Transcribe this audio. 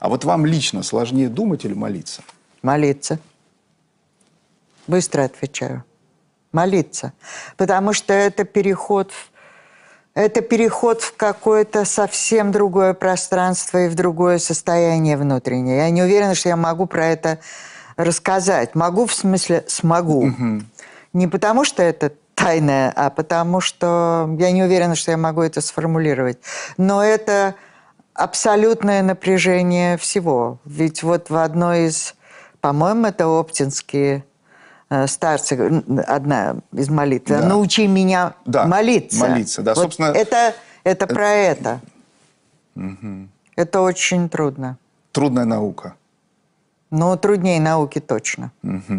А вот вам лично сложнее думать или молиться? Молиться. Быстро отвечаю. Молиться. Потому что это переход в это переход в какое-то совсем другое пространство и в другое состояние внутреннее. Я не уверена, что я могу про это рассказать. Могу в смысле смогу. Угу. Не потому что это тайное, а потому что я не уверена, что я могу это сформулировать. Но это абсолютное напряжение всего. Ведь вот в одной из, по-моему, это оптинские э, старцы, одна из молитв, да. научи меня да. молиться. Молиться, да, вот собственно. Это, это э, про это. Угу. Это очень трудно. Трудная наука. Ну, труднее науки точно. Угу.